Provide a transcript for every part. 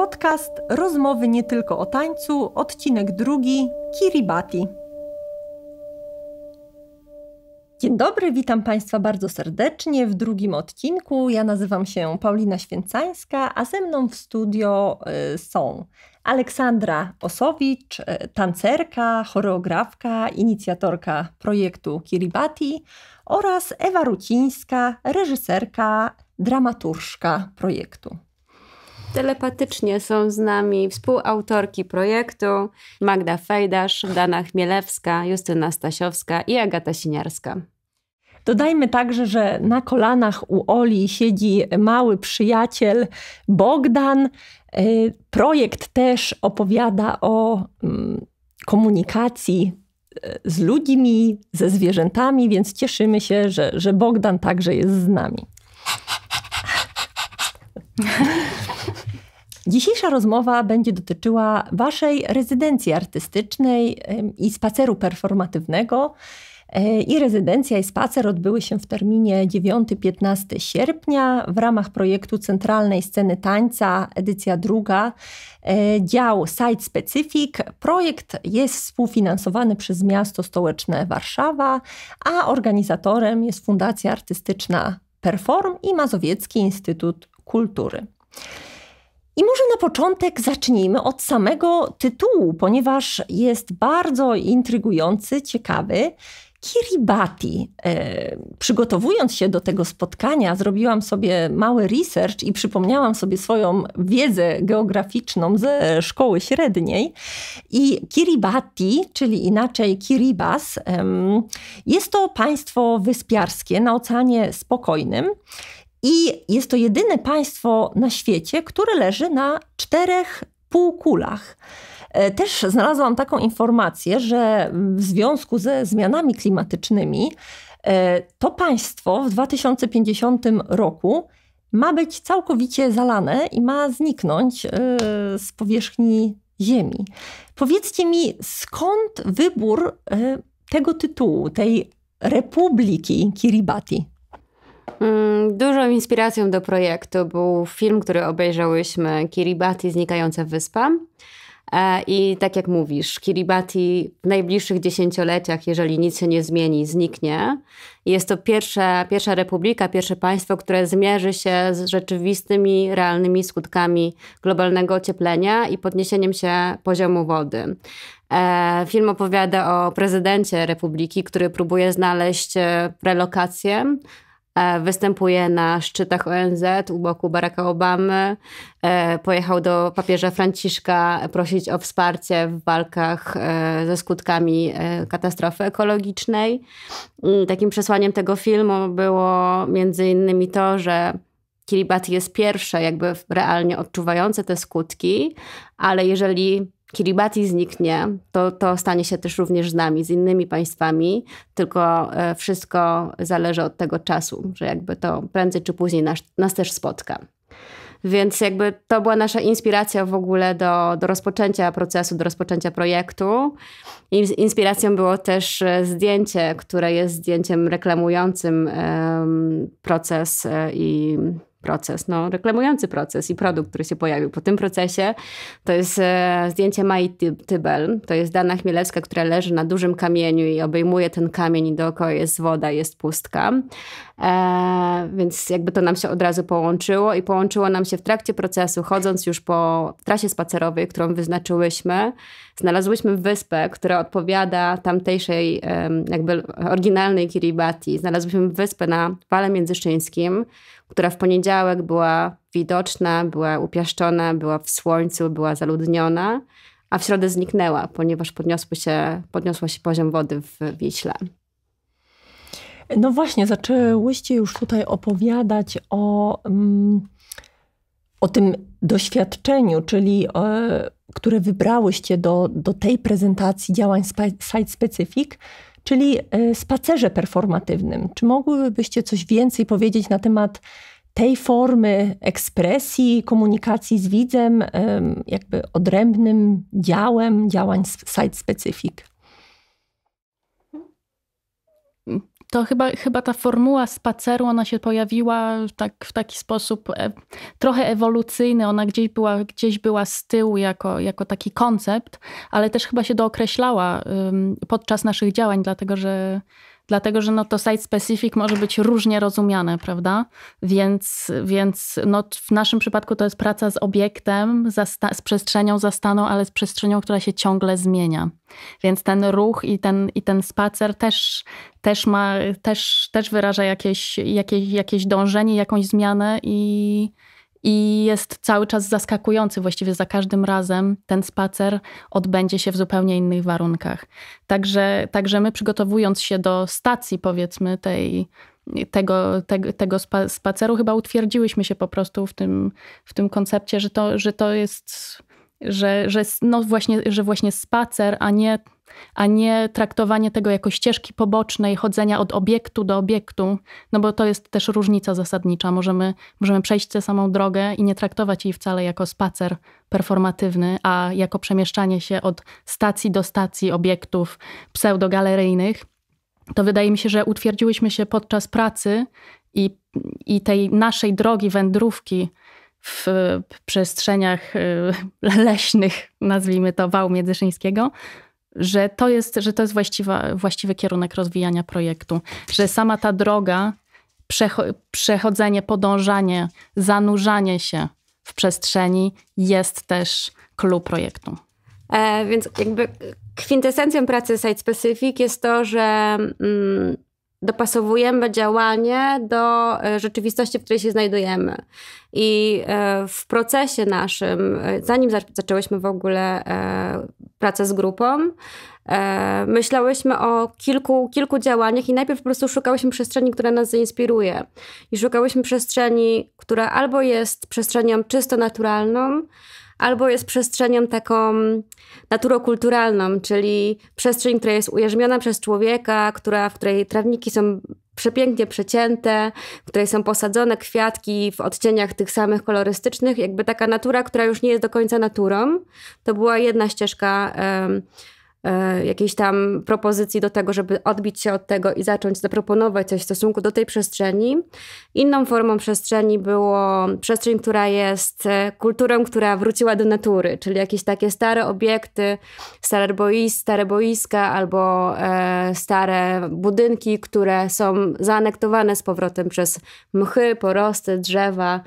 podcast Rozmowy nie tylko o tańcu, odcinek drugi Kiribati. Dzień dobry, witam Państwa bardzo serdecznie w drugim odcinku. Ja nazywam się Paulina Święcańska, a ze mną w studio y, są Aleksandra Osowicz, y, tancerka, choreografka, inicjatorka projektu Kiribati oraz Ewa Rucińska, reżyserka, dramaturżka projektu telepatycznie są z nami współautorki projektu Magda Fejdasz, Dana Chmielewska, Justyna Stasiowska i Agata Siniarska. Dodajmy także, że na kolanach u Oli siedzi mały przyjaciel Bogdan. Y, projekt też opowiada o mm, komunikacji y, z ludźmi, ze zwierzętami, więc cieszymy się, że, że Bogdan także jest z nami. Dzisiejsza rozmowa będzie dotyczyła Waszej rezydencji artystycznej i spaceru performatywnego. E, I rezydencja i spacer odbyły się w terminie 9-15 sierpnia w ramach projektu Centralnej Sceny Tańca, edycja druga, e, dział Site Specific. Projekt jest współfinansowany przez Miasto Stołeczne Warszawa, a organizatorem jest Fundacja Artystyczna Perform i Mazowiecki Instytut kultury. I może na początek zacznijmy od samego tytułu, ponieważ jest bardzo intrygujący, ciekawy. Kiribati. E, przygotowując się do tego spotkania, zrobiłam sobie mały research i przypomniałam sobie swoją wiedzę geograficzną ze szkoły średniej. I Kiribati, czyli inaczej Kiribas, jest to państwo wyspiarskie na Oceanie Spokojnym. I jest to jedyne państwo na świecie, które leży na czterech półkulach. E, też znalazłam taką informację, że w związku ze zmianami klimatycznymi e, to państwo w 2050 roku ma być całkowicie zalane i ma zniknąć e, z powierzchni Ziemi. Powiedzcie mi, skąd wybór tego tytułu, tej republiki Kiribati? Mm, dużą inspiracją do projektu był film, który obejrzałyśmy, Kiribati Znikająca Wyspa. E, I tak jak mówisz, Kiribati w najbliższych dziesięcioleciach, jeżeli nic się nie zmieni, zniknie. Jest to pierwsza, pierwsza republika, pierwsze państwo, które zmierzy się z rzeczywistymi, realnymi skutkami globalnego ocieplenia i podniesieniem się poziomu wody. E, film opowiada o prezydencie republiki, który próbuje znaleźć e, relokację E, występuje na szczytach ONZ u boku Baracka Obamy, e, pojechał do papieża Franciszka prosić o wsparcie w walkach e, ze skutkami katastrofy ekologicznej. Mm, takim przesłaniem tego filmu było między innymi to, że Kiribati jest pierwsze jakby realnie odczuwające te skutki, ale jeżeli Kiribati zniknie, to, to stanie się też również z nami, z innymi państwami, tylko e, wszystko zależy od tego czasu, że jakby to prędzej czy później nas, nas też spotka. Więc jakby to była nasza inspiracja w ogóle do, do rozpoczęcia procesu, do rozpoczęcia projektu. Inspiracją było też e, zdjęcie, które jest zdjęciem reklamującym proces e, i proces, no, reklamujący proces i produkt, który się pojawił po tym procesie. To jest e, zdjęcie Mai Tybel. To jest Dana Chmielewska, która leży na dużym kamieniu i obejmuje ten kamień i dookoła jest woda, jest pustka. E, więc jakby to nam się od razu połączyło i połączyło nam się w trakcie procesu, chodząc już po trasie spacerowej, którą wyznaczyłyśmy Znalazłyśmy wyspę, która odpowiada tamtejszej, jakby oryginalnej Kiribati. Znalazłyśmy wyspę na Wale Międzyszyńskim, która w poniedziałek była widoczna, była upiaszczona, była w słońcu, była zaludniona, a w środę zniknęła, ponieważ podniosły się, podniosła się poziom wody w Wiśle. No właśnie, zaczęłyście już tutaj opowiadać o. Mm o tym doświadczeniu, czyli e, które wybrałyście do, do tej prezentacji działań Site Specific, czyli e, spacerze performatywnym. Czy mogłybyście coś więcej powiedzieć na temat tej formy ekspresji, komunikacji z widzem, jakby odrębnym działem działań Site Specific? to chyba, chyba ta formuła spaceru, ona się pojawiła tak, w taki sposób e, trochę ewolucyjny. Ona gdzieś była, gdzieś była z tyłu jako, jako taki koncept, ale też chyba się dookreślała y, podczas naszych działań, dlatego że dlatego że no to site specific może być różnie rozumiane, prawda? Więc, więc no w naszym przypadku to jest praca z obiektem, z przestrzenią zastaną, ale z przestrzenią, która się ciągle zmienia. Więc ten ruch i ten, i ten spacer też, też, ma, też, też wyraża jakieś, jakieś, jakieś dążenie, jakąś zmianę i i jest cały czas zaskakujący. Właściwie za każdym razem ten spacer odbędzie się w zupełnie innych warunkach. Także, także my przygotowując się do stacji, powiedzmy, tej, tego, te, tego spaceru, chyba utwierdziłyśmy się po prostu w tym, w tym koncepcie, że to, że to jest, że, że, no właśnie, że właśnie spacer, a nie a nie traktowanie tego jako ścieżki pobocznej, chodzenia od obiektu do obiektu, no bo to jest też różnica zasadnicza. Możemy, możemy przejść tę samą drogę i nie traktować jej wcale jako spacer performatywny, a jako przemieszczanie się od stacji do stacji obiektów pseudogaleryjnych. To wydaje mi się, że utwierdziłyśmy się podczas pracy i, i tej naszej drogi wędrówki w przestrzeniach y, leśnych, nazwijmy to, wału międzyszyńskiego, że to jest, że to jest właściwa, właściwy kierunek rozwijania projektu, że sama ta droga, przecho przechodzenie, podążanie, zanurzanie się w przestrzeni jest też clue projektu. E, więc jakby kwintesencją pracy Site Specific jest to, że mm, dopasowujemy działanie do e, rzeczywistości, w której się znajdujemy. I e, w procesie naszym, e, zanim zaczęłyśmy w ogóle pracę z grupą, myślałyśmy o kilku, kilku działaniach i najpierw po prostu szukałyśmy przestrzeni, która nas zainspiruje. I szukałyśmy przestrzeni, która albo jest przestrzenią czysto naturalną, albo jest przestrzenią taką naturokulturalną, czyli przestrzeń, która jest ujarzmiona przez człowieka, która, w której trawniki są przepięknie przecięte, w której są posadzone kwiatki w odcieniach tych samych kolorystycznych, jakby taka natura, która już nie jest do końca naturą. To była jedna ścieżka. E, jakiejś tam propozycji do tego, żeby odbić się od tego i zacząć zaproponować coś w stosunku do tej przestrzeni. Inną formą przestrzeni było przestrzeń, która jest e, kulturą, która wróciła do natury, czyli jakieś takie stare obiekty, stare, bois, stare boiska albo e, stare budynki, które są zaanektowane z powrotem przez mchy, porosty, drzewa.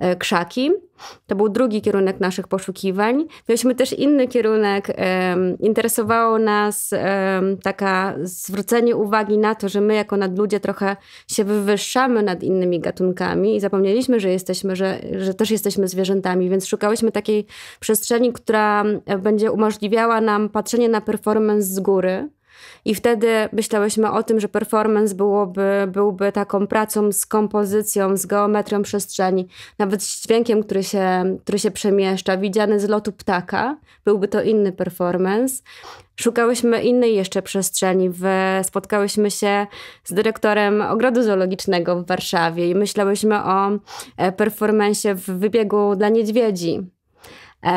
E, krzaki. To był drugi kierunek naszych poszukiwań. Mieliśmy też inny kierunek. Interesowało nas taka zwrócenie uwagi na to, że my jako nadludzie trochę się wywyższamy nad innymi gatunkami i zapomnieliśmy, że jesteśmy, że, że też jesteśmy zwierzętami, więc szukałyśmy takiej przestrzeni, która e, będzie umożliwiała nam patrzenie na performance z góry i wtedy myślałyśmy o tym, że performance byłoby, byłby taką pracą z kompozycją, z geometrią przestrzeni, nawet z dźwiękiem, który się, który się przemieszcza, widziany z lotu ptaka, byłby to inny performance. Szukałyśmy innej jeszcze przestrzeni. W, spotkałyśmy się z dyrektorem ogrodu zoologicznego w Warszawie i myślałyśmy o e, performanceie w wybiegu dla niedźwiedzi E,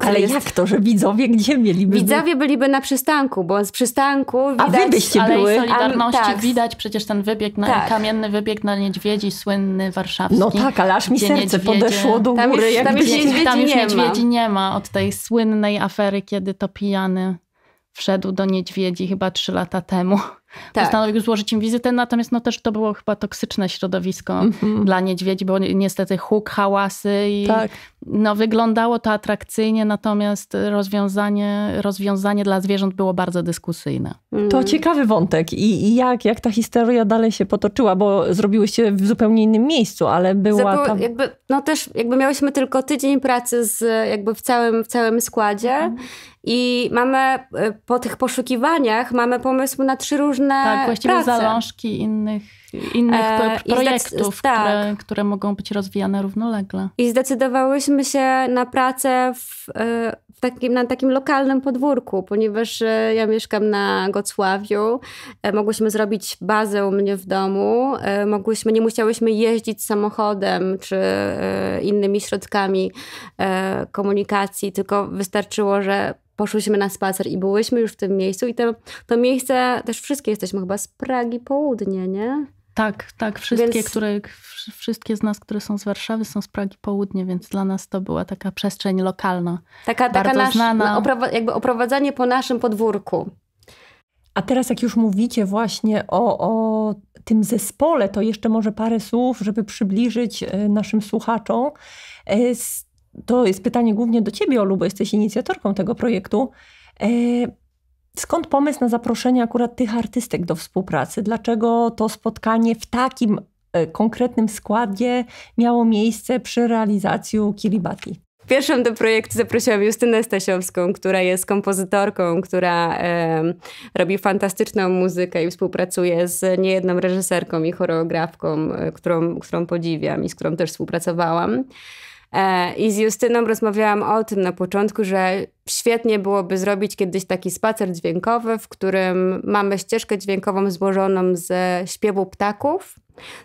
ale jest... jak to, że widzowie gdzie mieliby Widzowie byliby na przystanku, bo z przystanku widać... A wy byście były. Solidarności tak. widać przecież ten wybieg, na, tak. kamienny wybieg na niedźwiedzi, słynny warszawski. No tak, ale aż mi serce niedźwiedzie... podeszło do tam góry. Już, tam, już niedźwiedzi, tam już niedźwiedzi nie ma. Od tej słynnej afery, kiedy to pijany wszedł do niedźwiedzi chyba trzy lata temu tak. postanowił złożyć im wizytę, natomiast no też to było chyba toksyczne środowisko mm -hmm. dla niedźwiedzi, bo niestety huk, hałasy i tak. no wyglądało to atrakcyjnie, natomiast rozwiązanie, rozwiązanie dla zwierząt było bardzo dyskusyjne. To mm. ciekawy wątek I, i, jak, jak ta historia dalej się potoczyła, bo zrobiłyście w zupełnie innym miejscu, ale była Zabu, ta... jakby, No też jakby miałyśmy tylko tydzień pracy z, jakby w całym, w całym składzie mm. i mamy y, po tych poszukiwaniach mamy pomysł na trzy różne różne Tak, właściwie prace. zalążki innych, innych e, projektów, tak. które, które mogą być rozwijane równolegle. I zdecydowałyśmy się na pracę w, e, w takim, na takim lokalnym podwórku, ponieważ e, ja mieszkam na Gocławiu. E, mogłyśmy zrobić bazę u mnie w domu. Mogłyśmy, nie musiałyśmy jeździć samochodem czy innymi środkami komunikacji, tylko wystarczyło, że poszłyśmy na spacer i byłyśmy już w tym miejscu i to, to miejsce, też wszystkie jesteśmy chyba z Pragi Południe, nie? Tak, tak. Wszystkie, więc... które, wszystkie z nas, które są z Warszawy, są z Pragi Południe, więc dla nas to była taka przestrzeń lokalna. Taka, taka nasz, znana. jakby oprowadzanie po naszym podwórku. A teraz, jak już mówicie właśnie o, o tym zespole, to jeszcze może parę słów, żeby przybliżyć e, naszym słuchaczom. E, to jest pytanie głównie do Ciebie, Olu, bo jesteś inicjatorką tego projektu. E, skąd pomysł na zaproszenie akurat tych artystek do współpracy? Dlaczego to spotkanie w takim e, konkretnym składzie miało miejsce przy realizacji Kiribati? Pierwszą do projektu zaprosiłam Justynę Stasiowską, która jest kompozytorką, która e, robi fantastyczną muzykę i współpracuje z niejedną reżyserką i choreografką, e, którą, którą podziwiam i z którą też współpracowałam. E, I z Justyną rozmawiałam o tym na początku, że świetnie byłoby zrobić kiedyś taki spacer dźwiękowy, w którym mamy ścieżkę dźwiękową złożoną ze śpiewu ptaków,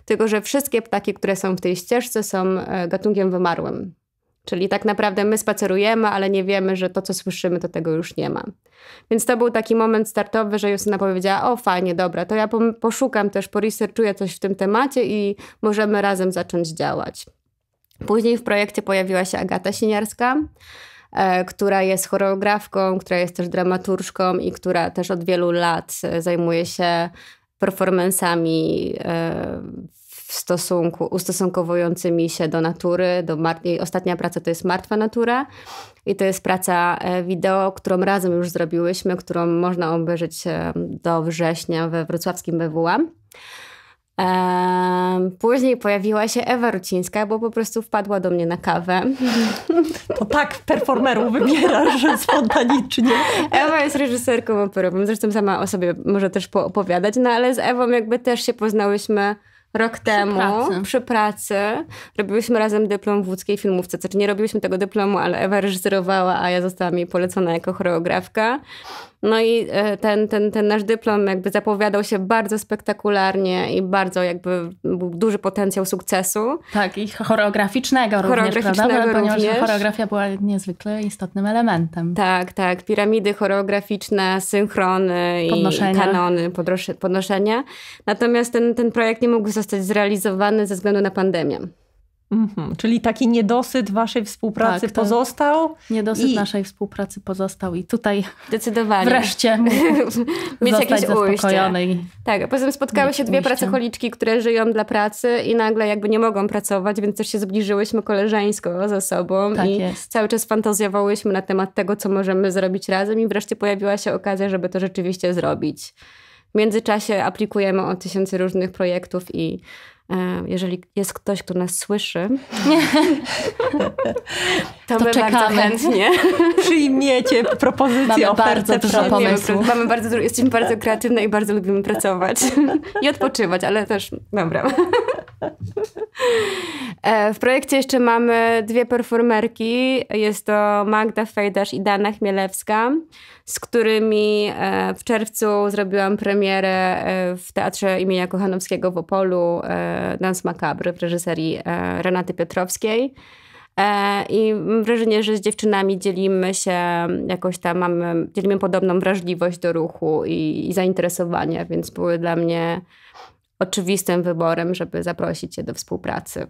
tylko że wszystkie ptaki, które są w tej ścieżce, są e, gatunkiem wymarłym. Czyli tak naprawdę my spacerujemy, ale nie wiemy, że to, co słyszymy, to tego już nie ma. Więc to był taki moment startowy, że Justyna powiedziała: O, fajnie, dobra, to ja poszukam też, poresearchuję coś w tym temacie i możemy razem zacząć działać. Później w projekcie pojawiła się Agata Siniarska, e, która jest choreografką, która jest też dramaturżką i która też od wielu lat e, zajmuje się performansami e, w stosunku, ustosunkowującymi się do natury. Do jej ostatnia praca to jest Martwa Natura i to jest praca wideo, którą razem już zrobiłyśmy, którą można obejrzeć do września we wrocławskim BWA. Później pojawiła się Ewa Rucińska, bo po prostu wpadła do mnie na kawę. To tak performerów wybierasz że spontanicznie. Ewa jest reżyserką operową, zresztą sama o sobie może też poopowiadać, no ale z Ewą jakby też się poznałyśmy rok przy temu pracy. przy pracy. Robiłyśmy razem dyplom w łódzkiej filmówce. Znaczy nie robiłyśmy tego dyplomu, ale Ewa reżyserowała, a ja została mi polecona jako choreografka. No i e, ten, ten, ten nasz dyplom jakby zapowiadał się bardzo spektakularnie i bardzo jakby był duży potencjał sukcesu. Tak, i choreograficznego, choreograficznego również, prawda? Ponieważ również. choreografia była niezwykle istotnym elementem. Tak, tak. Piramidy choreograficzne, synchrony podnoszenia. i kanony, podnoszenia. Natomiast ten, ten projekt nie mógł zostać zrealizowany ze względu na pandemię. Mhm. Czyli taki niedosyt waszej współpracy tak, pozostał? Niedosyt i... naszej współpracy pozostał i tutaj Decydowanie. wreszcie mieć jakieś ujście. Tak, poza tym spotkały się dwie pracocholiczki, które żyją dla pracy i nagle jakby nie mogą pracować, więc też się zbliżyłyśmy koleżeńsko ze sobą tak i jest. cały czas fantazjowałyśmy na temat tego, co możemy zrobić razem i wreszcie pojawiła się okazja, żeby to rzeczywiście zrobić. W międzyczasie aplikujemy o tysiące różnych projektów i e, jeżeli jest ktoś, kto nas słyszy, to, to czekamy. bardzo chętnie przyjmiecie propozycję, mamy ofertę. Bardzo dużo pomysłów. Mamy bardzo jesteśmy bardzo tak. kreatywne i bardzo lubimy pracować i odpoczywać, ale też, dobra. E, w projekcie jeszcze mamy dwie performerki. Jest to Magda Fejdasz i Dana Chmielewska, z którymi e, w czerwcu zrobiłam premierę e, w Teatrze imienia Kochanowskiego w Opolu Dans Makabry w reżyserii Renaty Piotrowskiej. I wrażenie, że z dziewczynami dzielimy się jakoś tam, mamy, dzielimy podobną wrażliwość do ruchu i, i zainteresowania, więc były dla mnie oczywistym wyborem, żeby zaprosić Cię do współpracy.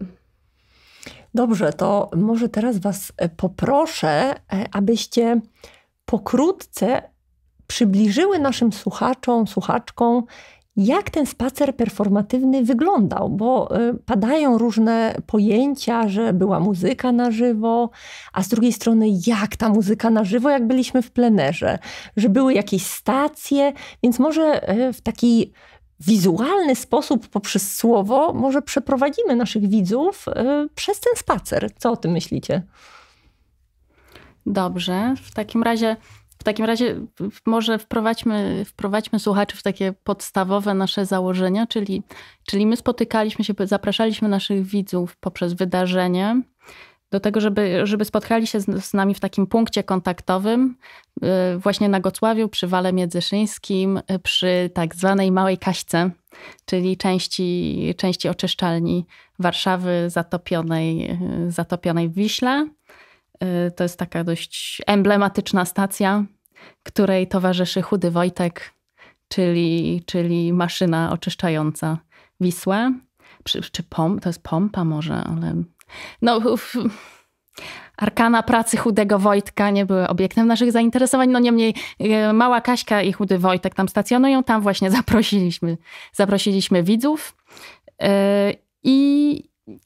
Dobrze, to może teraz Was e, poproszę, e, abyście pokrótce przybliżyły naszym słuchaczom, słuchaczkom, jak ten spacer performatywny wyglądał, bo e, padają różne pojęcia, że była muzyka na żywo, a z drugiej strony jak ta muzyka na żywo, jak byliśmy w plenerze, że były jakieś stacje, więc może w taki wizualny sposób, poprzez słowo, może przeprowadzimy naszych widzów y, przez ten spacer. Co o tym myślicie? Dobrze. W takim razie, w takim razie może wprowadźmy, wprowadźmy słuchaczy w takie podstawowe nasze założenia, czyli, czyli my spotykaliśmy się, zapraszaliśmy naszych widzów poprzez wydarzenie, do tego, żeby, żeby spotkali się z, z, nami w takim punkcie kontaktowym, y, właśnie na Gocławiu, przy Wale Międzyszyńskim, y, przy tak zwanej Małej Kaśce, czyli części, części oczyszczalni Warszawy zatopionej, y, zatopionej w Wiśle. To jest taka dość emblematyczna stacja, której towarzyszy Chudy Wojtek, czyli, czyli maszyna oczyszczająca Wisłę. czy pom, to jest pompa może, ale no, arkana pracy chudego Wojtka nie były obiektem naszych zainteresowań. No niemniej e, mała Kaśka i chudy Wojtek tam stacjonują. Tam właśnie zaprosiliśmy, zaprosiliśmy widzów. E, I,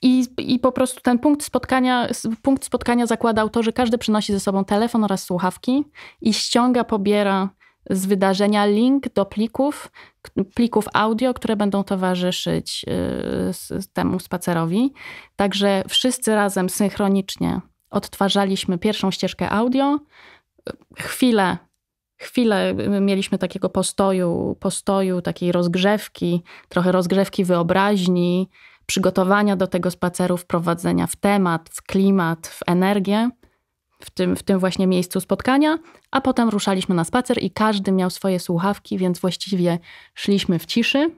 i, I po prostu ten punkt spotkania, punkt spotkania zakładał to, że każdy przynosi ze sobą telefon oraz słuchawki i ściąga, pobiera z wydarzenia link do plików, plików audio, które będą towarzyszyć y, temu spacerowi. Także wszyscy razem synchronicznie odtwarzaliśmy pierwszą ścieżkę audio. Chwilę chwilę y, mieliśmy takiego postoju, postoju, takiej rozgrzewki, trochę rozgrzewki wyobraźni, przygotowania do tego spaceru, wprowadzenia w temat, w klimat, w energię w tym, w tym właśnie miejscu spotkania, a potem ruszaliśmy na spacer i każdy miał swoje słuchawki, więc właściwie szliśmy w ciszy.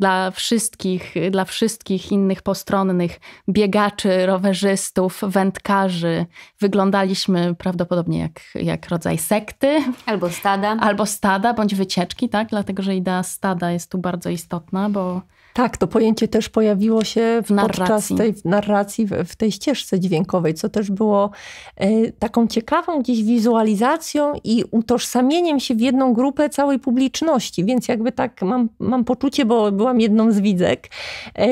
Dla wszystkich, dla wszystkich innych postronnych biegaczy, rowerzystów, wędkarzy wyglądaliśmy prawdopodobnie jak, jak rodzaj sekty. Albo stada. Albo stada, bądź wycieczki, tak? Dlatego, że idea stada jest tu bardzo istotna, bo tak, to pojęcie też pojawiło się w narracji. podczas tej narracji, w, tej ścieżce dźwiękowej, co też było e, taką ciekawą gdzieś wizualizacją i utożsamieniem się w jedną grupę całej publiczności. Więc jakby tak mam, mam poczucie, bo byłam jedną z widzek, e,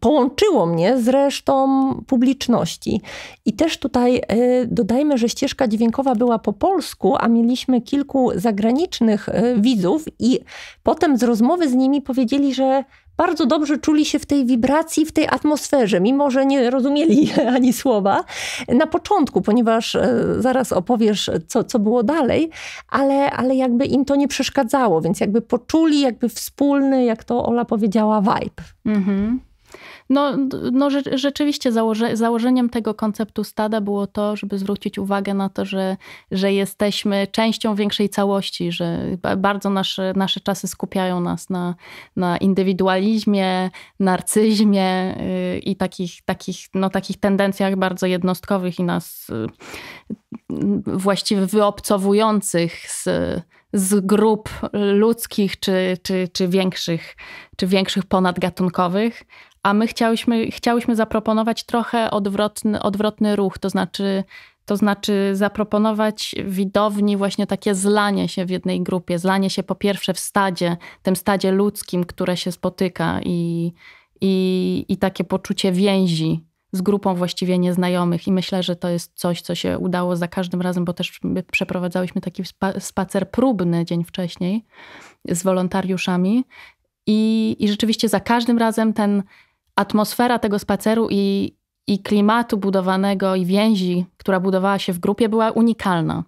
połączyło mnie z resztą publiczności. I też tutaj e, dodajmy, że ścieżka dźwiękowa była po polsku, a mieliśmy kilku zagranicznych e, widzów, i potem z rozmowy z nimi powiedzieli, że bardzo dobrze czuli się w tej wibracji, w tej atmosferze, mimo że nie rozumieli ani słowa na początku, ponieważ e, zaraz opowiesz, co, co było dalej, ale, ale jakby im to nie przeszkadzało, więc jakby poczuli jakby wspólny, jak to Ola powiedziała, vibe. Mhm. No, no rzeczywiście założe, założeniem tego konceptu stada było to, żeby zwrócić uwagę na to, że, że jesteśmy częścią większej całości, że bardzo nasze, nasze czasy skupiają nas na, na indywidualizmie, narcyzmie y, i takich, takich, no, takich tendencjach bardzo jednostkowych i nas y, właściwie wyobcowujących z, z grup ludzkich czy, czy, czy, większych, czy większych ponadgatunkowych, a my chciałyśmy, chciałyśmy zaproponować trochę odwrotny, odwrotny ruch, to znaczy, to znaczy zaproponować widowni właśnie takie zlanie się w jednej grupie, zlanie się po pierwsze w stadzie, tym stadzie ludzkim, które się spotyka i, i, i takie poczucie więzi z grupą właściwie nieznajomych i myślę, że to jest coś, co się udało za każdym razem, bo też przeprowadzałyśmy taki spacer próbny dzień wcześniej z wolontariuszami i, i rzeczywiście za każdym razem ten atmosfera tego spaceru i, i klimatu budowanego i więzi, która budowała się w grupie, była unikalna.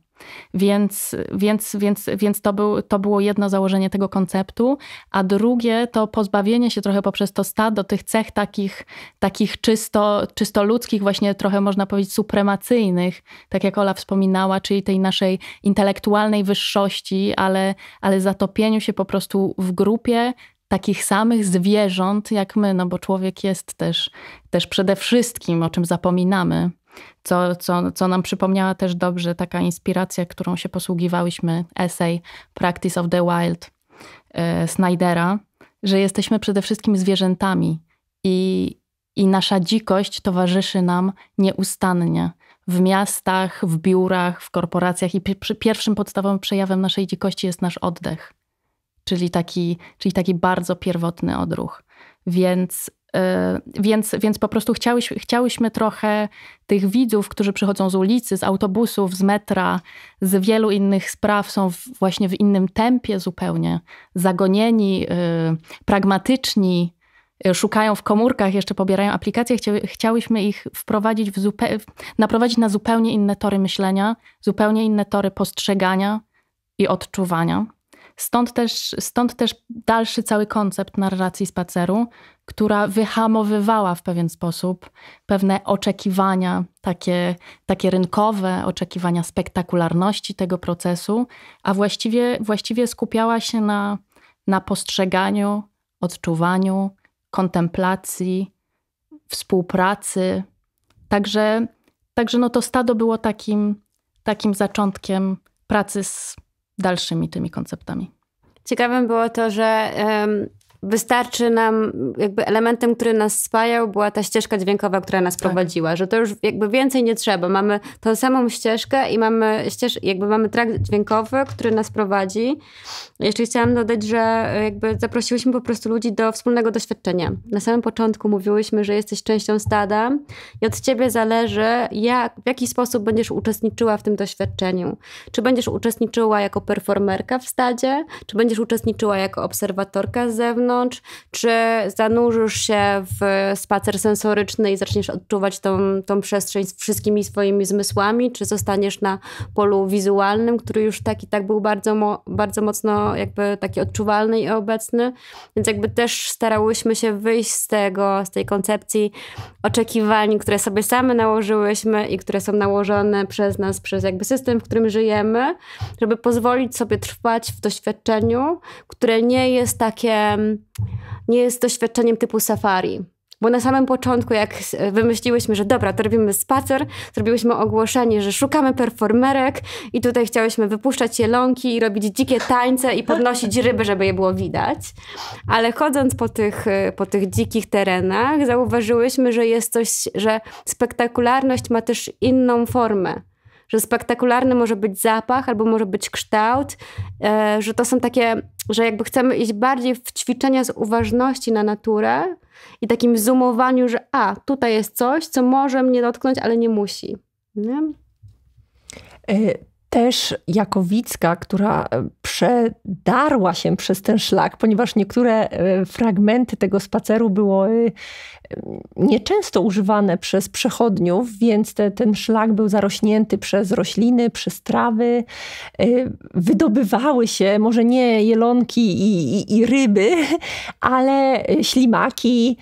Więc, więc, więc, więc to, był, to było jedno założenie tego konceptu, a drugie to pozbawienie się trochę poprzez to stado tych cech takich, takich czysto, czysto ludzkich, właśnie trochę można powiedzieć supremacyjnych, tak jak Ola wspominała, czyli tej naszej intelektualnej wyższości, ale, ale zatopieniu się po prostu w grupie, takich samych zwierząt jak my, no bo człowiek jest też, też przede wszystkim, o czym zapominamy, co, co, co nam przypomniała też dobrze taka inspiracja, którą się posługiwałyśmy, essay Practice of the Wild e, Snydera, że jesteśmy przede wszystkim zwierzętami i, i nasza dzikość towarzyszy nam nieustannie. W miastach, w biurach, w korporacjach i pierwszym podstawowym przejawem naszej dzikości jest nasz oddech czyli taki, czyli taki bardzo pierwotny odruch. Więc, yy, więc, więc po prostu chciałyś, chciałyśmy trochę tych widzów, którzy przychodzą z ulicy, z autobusów, z metra, z wielu innych spraw, są w, właśnie w innym tempie zupełnie, zagonieni, yy, pragmatyczni, e, szukają w komórkach, jeszcze pobierają aplikacje, chciałyśmy ich wprowadzić w zupe- naprowadzić na zupełnie inne tory myślenia, zupełnie inne tory postrzegania i odczuwania. Stąd też, stąd też dalszy cały koncept narracji spaceru, która wyhamowywała w pewien sposób pewne oczekiwania, takie, takie rynkowe, oczekiwania spektakularności tego procesu, a właściwie, właściwie skupiała się na, na postrzeganiu, odczuwaniu, kontemplacji, współpracy. Także, także no to stado było takim, takim zaczątkiem pracy z dalszymi tymi konceptami. Ciekawym było to, że um, wystarczy nam, jakby elementem, który nas spajał, była ta ścieżka dźwiękowa, która nas tak. prowadziła, że to już jakby więcej nie trzeba. Mamy tą samą ścieżkę i mamy ścież, jakby mamy trakt dźwiękowy, który nas prowadzi. Jeszcze chciałam dodać, że e, jakby zaprosiłyśmy po prostu ludzi do wspólnego doświadczenia. Na samym początku mówiłyśmy, że jesteś częścią stada i od ciebie zależy, jak, w jaki sposób będziesz uczestniczyła w tym doświadczeniu. Czy będziesz uczestniczyła jako performerka w stadzie, czy będziesz uczestniczyła jako obserwatorka z zewnątrz, zewnątrz, czy zanurzysz się w spacer sensoryczny i zaczniesz odczuwać tą, tą przestrzeń z wszystkimi swoimi zmysłami, czy zostaniesz na polu wizualnym, który już tak i tak był bardzo, bardzo mocno jakby taki odczuwalny i obecny. Więc jakby też starałyśmy się wyjść z tego, z tej koncepcji oczekiwań, które sobie same nałożyłyśmy i które są nałożone przez nas, przez jakby system, w którym żyjemy, żeby pozwolić sobie trwać w doświadczeniu, które nie jest takie mm, nie jest doświadczeniem typu safari. Bo na samym początku, jak e, wymyśliłyśmy, że dobra, to robimy spacer, zrobiłyśmy ogłoszenie, że szukamy performerek i tutaj chciałyśmy wypuszczać jelonki i robić dzikie tańce i podnosić ryby, żeby je było widać. Ale chodząc po tych, e, po tych dzikich terenach, zauważyłyśmy, że jest coś, że spektakularność ma też inną formę że spektakularny może być zapach albo może być kształt, e, że to są takie, że jakby chcemy iść bardziej w ćwiczenia z uważności na naturę i takim zoomowaniu, że a, tutaj jest coś, co może mnie dotknąć, ale nie musi. Nie? E, też Jakowicka, która e, przedarła się przez ten szlak, ponieważ niektóre e, fragmenty tego spaceru były e, nieczęsto używane przez przechodniów, więc te, ten szlak był zarośnięty przez rośliny, przez trawy. Wydobywały się może nie jelonki i, i, i ryby, ale ślimaki,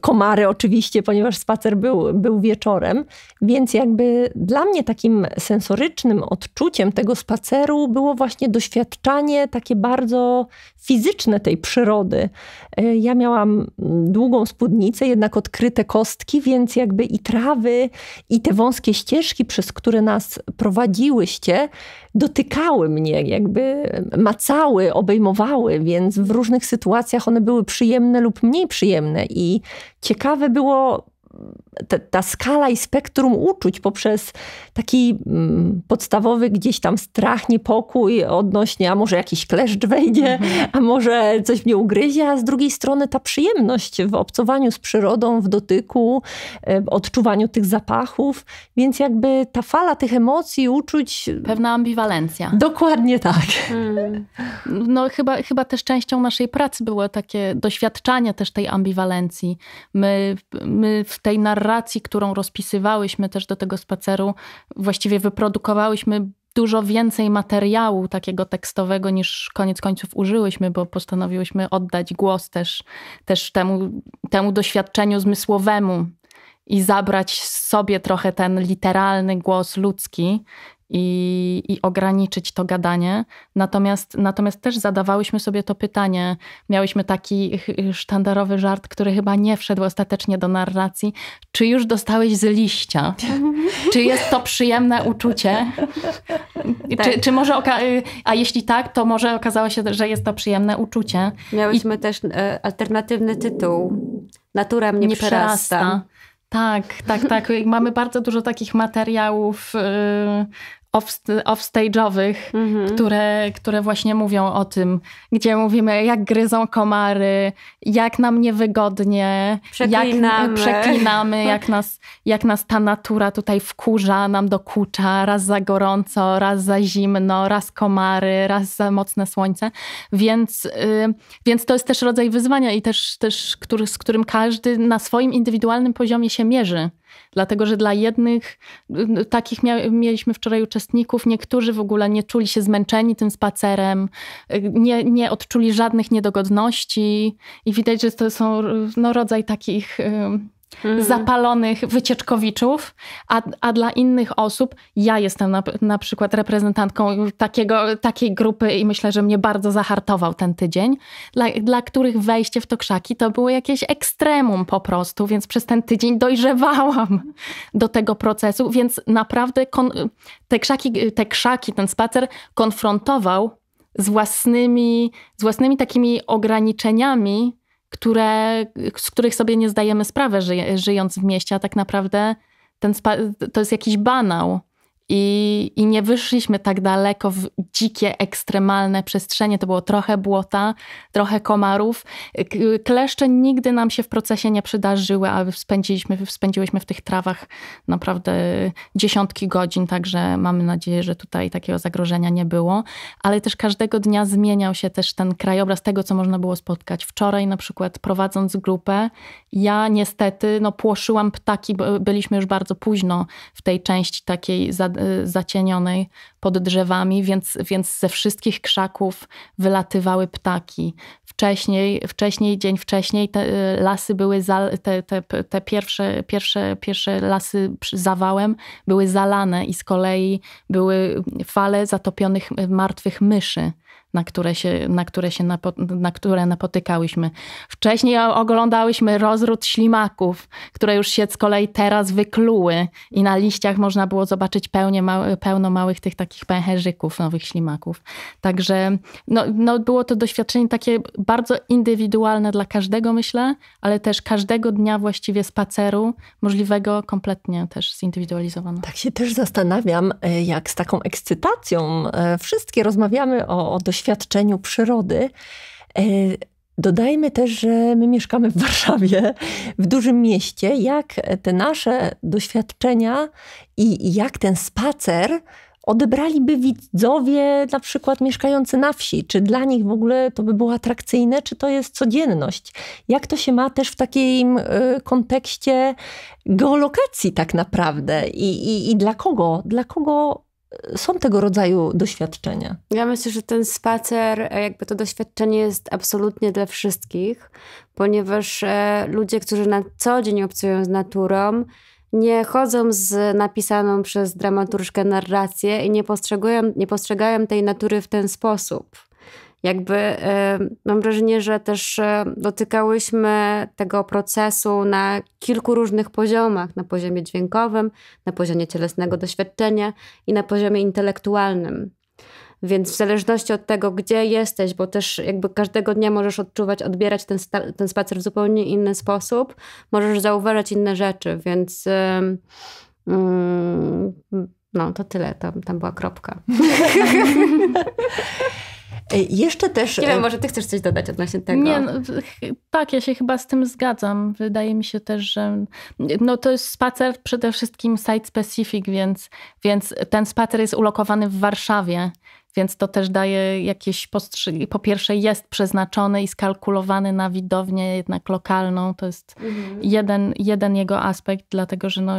komary oczywiście, ponieważ spacer był, był wieczorem. Więc jakby dla mnie takim sensorycznym odczuciem tego spaceru było właśnie doświadczanie takie bardzo fizyczne tej przyrody. E, ja miałam mm, długą spódnicę, jednak odkryte kostki, więc jakby i trawy, i te wąskie ścieżki, przez które nas prowadziłyście, dotykały mnie, jakby macały, obejmowały, więc w różnych sytuacjach one były przyjemne lub mniej przyjemne. I ciekawe było ta, ta, skala i spektrum uczuć poprzez taki mm, podstawowy gdzieś tam strach, niepokój odnośnie, a może jakiś kleszcz wejdzie, a może coś mnie ugryzie, a z drugiej strony ta przyjemność w obcowaniu z przyrodą, w dotyku, w odczuwaniu tych zapachów, więc jakby ta fala tych emocji, uczuć... Pewna ambiwalencja. Dokładnie tak. Hmm. No chyba, chyba też częścią naszej pracy było takie doświadczanie też tej ambiwalencji. My, my w tej narracji, którą rozpisywałyśmy też do tego spaceru, właściwie wyprodukowałyśmy dużo więcej materiału takiego tekstowego niż koniec końców użyłyśmy, bo postanowiłyśmy oddać głos też, też temu, temu doświadczeniu zmysłowemu i zabrać sobie trochę ten literalny głos ludzki, i, i ograniczyć to gadanie. Natomiast, natomiast też zadawałyśmy sobie to pytanie. Miałyśmy taki sztandarowy żart, który chyba nie wszedł ostatecznie do narracji. Czy już dostałeś z liścia? czy jest to przyjemne uczucie? Tak. Czy, czy, może a jeśli tak, to może okazało się, że jest to przyjemne uczucie. Miałyśmy I... też e, alternatywny tytuł. Natura mnie, mnie przerasta. przerasta. Tak, tak, tak. Mamy bardzo dużo takich materiałów y, offstage'owych, mhm. które, które właśnie mówią o tym, gdzie mówimy, jak gryzą komary, jak nam niewygodnie, przeklinamy. jak przeklinamy, jak nas, jak nas ta natura tutaj wkurza, nam dokucza, raz za gorąco, raz za zimno, raz komary, raz za mocne słońce. Więc, y, więc to jest też rodzaj wyzwania i też, też który, z którym każdy na swoim indywidualnym poziomie się mierzy. Dlatego, że dla jednych, takich mia- mieliśmy wczoraj uczestników, niektórzy w ogóle nie czuli się zmęczeni tym spacerem, y, nie, nie odczuli żadnych niedogodności i widać, że to są no, rodzaj takich. Mm. zapalonych wycieczkowiczów, a, a dla innych osób ja jestem na, na przykład reprezentantką takiego, takiej grupy i myślę, że mnie bardzo zahartował ten tydzień, dla, dla których wejście w to krzaki to było jakieś ekstremum po prostu, więc przez ten tydzień dojrzewałam do tego procesu, więc naprawdę te, krzaki, te krzaki, ten spacer konfrontował z własnymi, z własnymi takimi ograniczeniami, które, z których sobie nie zdajemy sprawy, ży, żyjąc w mieście, a tak naprawdę ten to jest jakiś banał. I, I nie wyszliśmy tak daleko w dzikie, ekstremalne przestrzenie. To było trochę błota, trochę komarów. Kleszcze nigdy nam się w procesie nie przydarzyły, a spędziliśmy, spędziłyśmy w tych trawach naprawdę dziesiątki godzin, także mamy nadzieję, że tutaj takiego zagrożenia nie było. Ale też każdego dnia zmieniał się też ten krajobraz tego, co można było spotkać. Wczoraj na przykład prowadząc grupę, ja niestety no, płoszyłam ptaki, byliśmy już bardzo późno w tej części takiej zadaniowej Y, zacienionej pod drzewami, więc, więc ze wszystkich krzaków wylatywały ptaki. Wcześniej, wcześniej dzień wcześniej te y, lasy były, za, te, te, te pierwsze, pierwsze, pierwsze lasy zawałem były zalane i z kolei były fale zatopionych martwych myszy na które się, na które się napo, na które napotykałyśmy. Wcześniej oglądałyśmy rozród ślimaków, które już się z kolei teraz wykluły i na liściach można było zobaczyć pełnie pełno małych tych takich pęcherzyków, nowych ślimaków. Także no, no było to doświadczenie takie bardzo indywidualne dla każdego, myślę, ale też każdego dnia właściwie spaceru, możliwego kompletnie też zindywidualizowano. Tak się też zastanawiam, e, jak z taką ekscytacją e, wszystkie rozmawiamy o, o doświadczeniu doświadczeniu przyrody. E, dodajmy też, że my mieszkamy w Warszawie, w dużym mieście. Jak te nasze doświadczenia i jak ten spacer odebraliby widzowie na przykład mieszkający na wsi? Czy dla nich w ogóle to by było atrakcyjne, czy to jest codzienność? Jak to się ma też w takim e, kontekście geolokacji tak naprawdę i, i, i dla kogo? Dla kogo są tego rodzaju doświadczenia. Ja myślę, że ten spacer, e, jakby to doświadczenie jest absolutnie dla wszystkich, ponieważ e, ludzie, którzy na co dzień obcują z naturą, nie chodzą z napisaną przez dramaturżkę narrację i nie postrzegają, nie postrzegają tej natury w ten sposób. Jakby mam wrażenie, że też e, dotykałyśmy tego procesu na kilku różnych poziomach: na poziomie dźwiękowym, na poziomie cielesnego doświadczenia i na poziomie intelektualnym. Więc w zależności od tego, gdzie jesteś, bo też jakby każdego dnia możesz odczuwać, odbierać ten, ten spacer w zupełnie inny sposób, możesz zauważać inne rzeczy, więc mm, no to tyle, tam, tam była kropka. E, jeszcze też... Nie wiem, e, może ty chcesz coś dodać odnośnie tego? Nie, no, tak, ja się chyba z tym zgadzam. Wydaje mi się też, że no, to jest spacer przede wszystkim site specific, więc, więc ten spacer jest ulokowany w Warszawie, więc to też daje jakieś postrzegi. Po pierwsze, jest przeznaczony i skalkulowany na widownię jednak lokalną. To jest mhm. jeden, jeden jego aspekt, dlatego że no,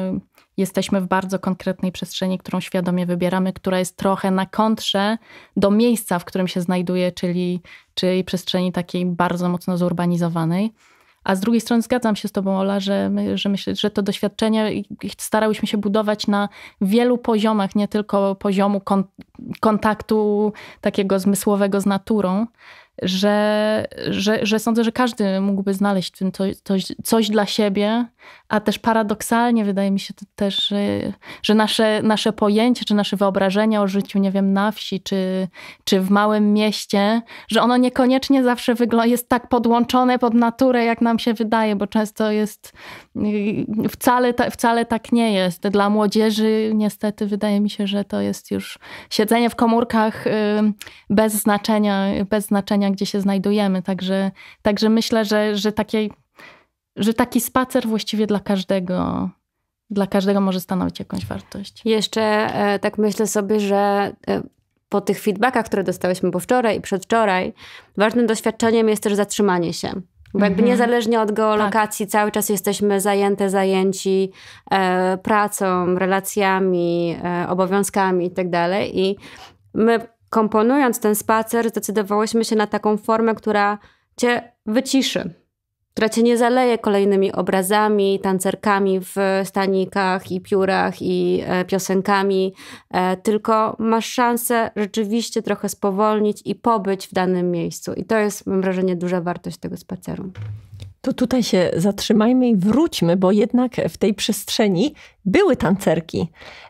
jesteśmy w bardzo konkretnej przestrzeni, którą świadomie wybieramy, która jest trochę na kontrze do miejsca, w którym się znajduje, czyli, czyli przestrzeni takiej bardzo mocno zurbanizowanej. A z drugiej strony zgadzam się z Tobą, Ola, że, my, że myślę, że to doświadczenie starałyśmy się budować na wielu poziomach, nie tylko poziomu kon kontaktu takiego zmysłowego z naturą, że, że, że sądzę, że każdy mógłby znaleźć w tym to, to, coś dla siebie, a też paradoksalnie wydaje mi się to też, że, że nasze, nasze pojęcie, czy nasze wyobrażenia o życiu, nie wiem, na wsi, czy, czy w małym mieście, że ono niekoniecznie zawsze jest tak podłączone pod naturę, jak nam się wydaje, bo często jest, yy, wcale, ta, wcale tak nie jest. Dla młodzieży niestety wydaje mi się, że to jest już siedzenie w komórkach yy, bez znaczenia, bez znaczenia otoczenia, gdzie się znajdujemy. Także, także myślę, że, że, takie, że taki spacer właściwie dla każdego dla każdego może stanowić jakąś wartość. Jeszcze e, tak myślę sobie, że e, po tych feedbackach, które dostałyśmy po wczoraj i przedwczoraj, ważnym doświadczeniem jest też zatrzymanie się. Bo jakby mhm. niezależnie od tak. geolokacji tak. cały czas jesteśmy zajęte, zajęci e, pracą, relacjami, e, obowiązkami itd. Tak I my komponując ten spacer, zdecydowałyśmy się na taką formę, która cię wyciszy, która cię nie zaleje kolejnymi obrazami, tancerkami w stanikach i piórach i e, piosenkami, e, tylko masz szansę rzeczywiście trochę spowolnić i pobyć w danym miejscu. I to jest, mam wrażenie, duża wartość tego spaceru. To tutaj się zatrzymajmy i wróćmy, bo jednak w tej przestrzeni były tancerki.